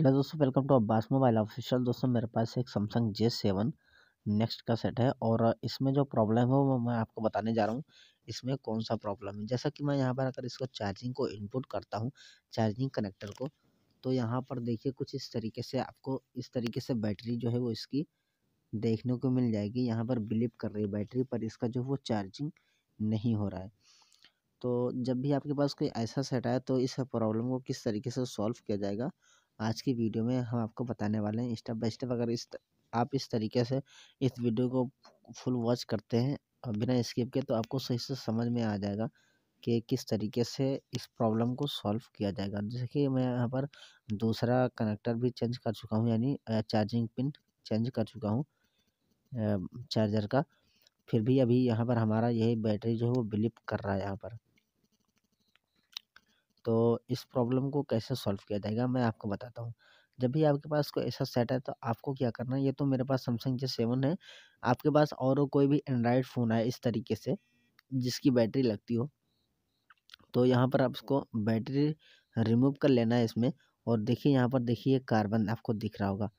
hello दोस्तों welcome to Abbas mobile official दोस्तों मेरे पास एक सैमसंग जे सेवन नेक्स्ट का सेट है और इसमें जो प्रॉब्लम है वो मैं आपको बताने जा रहा हूँ इसमें कौन सा प्रॉब्लम है जैसा कि मैं यहाँ पर अगर इसको चार्जिंग को इनपुट करता हूँ चार्जिंग कनेक्टर को तो यहाँ पर देखिए कुछ इस तरीके से आपको इस तरीके से बैटरी जो है वो इसकी देखने को मिल जाएगी यहाँ पर बिलीप कर रही है बैटरी पर इसका जो वो चार्जिंग नहीं हो रहा है तो जब भी आपके पास कोई ऐसा सेट आए तो इस प्रॉब्लम को किस तरीके से सॉल्व किया जाएगा आज की वीडियो में हम आपको बताने वाले हैं स्टेप बाई स्टेप अगर इस आप इस तरीके से इस वीडियो को फुल वॉच करते हैं और बिना स्किप के तो आपको सही से समझ में आ जाएगा कि किस तरीके से इस प्रॉब्लम को सॉल्व किया जाएगा जैसे कि मैं यहाँ पर दूसरा कनेक्टर भी चेंज कर चुका हूँ यानी चार्जिंग पिन चेंज कर चुका हूँ चार्जर का फिर भी अभी यहाँ पर हमारा यही बैटरी जो है वो बिलिप कर रहा है यहाँ पर तो इस प्रॉब्लम को कैसे सॉल्व किया जाएगा मैं आपको बताता हूँ जब भी आपके पास कोई ऐसा सेट है तो आपको क्या करना है ये तो मेरे पास सैमसंग जे सेवन है आपके पास और कोई भी एंड्रॉयड फ़ोन आए इस तरीके से जिसकी बैटरी लगती हो तो यहाँ पर आप बैटरी रिमूव कर लेना है इसमें और देखिए यहाँ पर देखिए कार्बन आपको दिख रहा होगा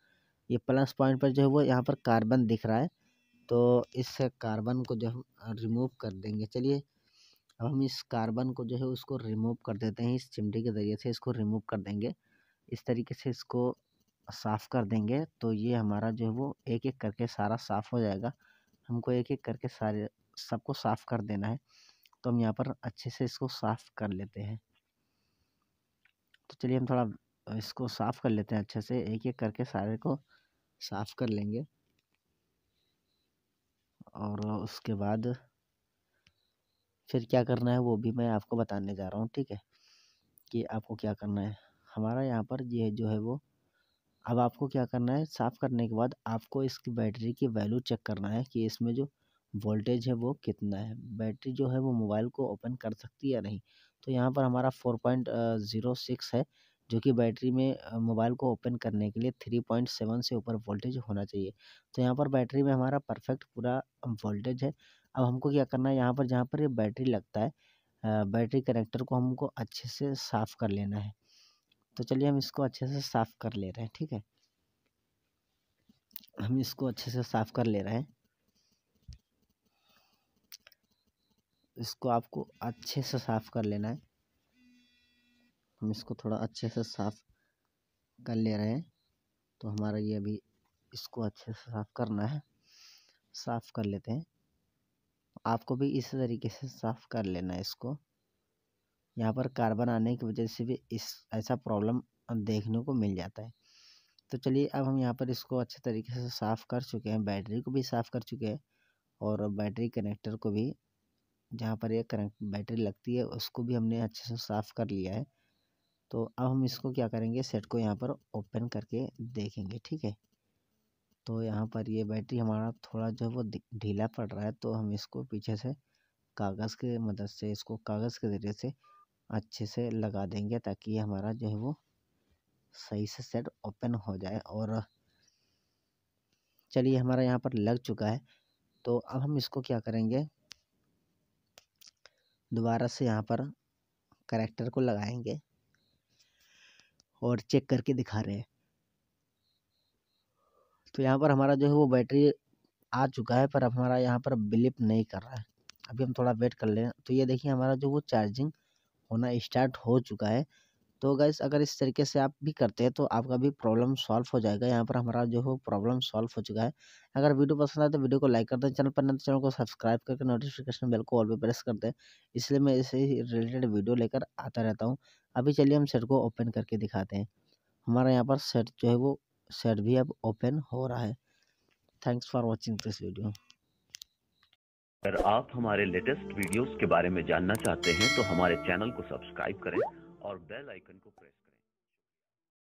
ये प्लस पॉइंट पर जो है वो यहाँ पर कार्बन दिख रहा है तो इस कार्बन को जो हम रिमूव कर देंगे चलिए अब हम इस कार्बन को जो है उसको रिमूव कर देते हैं इस चिमटी के ज़रिए से इसको रिमूव कर देंगे इस तरीके से इसको साफ़ कर देंगे तो ये हमारा जो है वो एक एक करके सारा साफ़ हो जाएगा हमको एक एक करके सारे सबको साफ़ कर देना है तो हम यहाँ पर अच्छे से इसको साफ़ कर लेते हैं तो चलिए हम थोड़ा इसको साफ़ कर लेते हैं अच्छे से एक एक करके सारे को साफ़ कर लेंगे और उसके बाद फिर क्या करना है वो भी मैं आपको बताने जा रहा हूँ ठीक है कि आपको क्या करना है हमारा यहाँ पर ये जो है वो अब आपको क्या करना है साफ़ करने के बाद आपको इसकी बैटरी की वैल्यू चेक करना है कि इसमें जो वोल्टेज है वो कितना है बैटरी जो है वो मोबाइल को ओपन कर सकती है या नहीं तो यहाँ पर हमारा फोर पॉइंट ज़ीरो सिक्स है जो कि बैटरी में मोबाइल को ओपन करने के लिए थ्री पॉइंट सेवन से ऊपर वोल्टेज होना चाहिए तो यहाँ पर बैटरी में हमारा परफेक्ट पूरा वोल्टेज है अब हमको क्या करना है यहाँ पर जहाँ पर ये बैटरी लगता है बैटरी कनेक्टर को हमको अच्छे से साफ़ कर लेना है तो चलिए हम इसको अच्छे से साफ़ कर ले रहे हैं ठीक है हम इसको अच्छे से साफ़ कर ले रहे हैं इसको आपको अच्छे से साफ़ कर लेना है हम इसको थोड़ा अच्छे से साफ़ कर ले रहे हैं तो हमारा ये अभी इसको अच्छे से साफ़ करना है साफ़ कर लेते हैं आपको भी इस तरीके से साफ़ कर लेना है इसको यहाँ पर कार्बन आने की वजह से भी इस ऐसा प्रॉब्लम देखने को मिल जाता है तो चलिए अब हम यहाँ पर इसको अच्छे तरीके से साफ़ कर चुके हैं बैटरी को भी साफ़ कर चुके हैं और बैटरी कनेक्टर को भी जहाँ पर ये कनेक्ट बैटरी लगती है उसको भी हमने अच्छे से साफ़ कर लिया है तो अब हम इसको क्या करेंगे सेट को यहाँ पर ओपन करके देखेंगे ठीक है तो यहाँ पर ये बैटरी हमारा थोड़ा जो है वो ढीला पड़ रहा है तो हम इसको पीछे से कागज़ के मदद से इसको कागज़ के ज़रिए से अच्छे से लगा देंगे ताकि ये हमारा जो है वो सही से सेट ओपन हो जाए और चलिए हमारा यहाँ पर लग चुका है तो अब हम इसको क्या करेंगे दोबारा से यहाँ पर करेक्टर को लगाएंगे और चेक करके दिखा रहे हैं तो यहाँ पर हमारा जो है वो बैटरी आ चुका है पर हमारा यहाँ पर बिलिप नहीं कर रहा है अभी हम थोड़ा वेट कर लें तो ये देखिए हमारा जो वो चार्जिंग होना स्टार्ट हो चुका है तो गैस अगर इस तरीके से आप भी करते हैं तो आपका भी प्रॉब्लम सॉल्व हो जाएगा यहाँ पर हमारा जो है प्रॉब्लम सॉल्व हो चुका है अगर वीडियो पसंद आए तो वीडियो को लाइक कर दें चैनल पर नहीं तो चैनल को सब्सक्राइब करके नोटिफिकेशन बेल को ऑल पर प्रेस कर दें इसलिए मैं इसे रिलेटेड वीडियो लेकर आता रहता हूँ अभी चलिए हम सेट को ओपन करके दिखाते हैं हमारा यहाँ पर सेट जो है वो सेट भी अब ओपन हो रहा है thanks for watching this video अगर आप हमारे लेटेस्ट वीडियोस के बारे में जानना चाहते हैं तो हमारे चैनल को सब्सक्राइब करें और बेल आइकन को प्रेस करें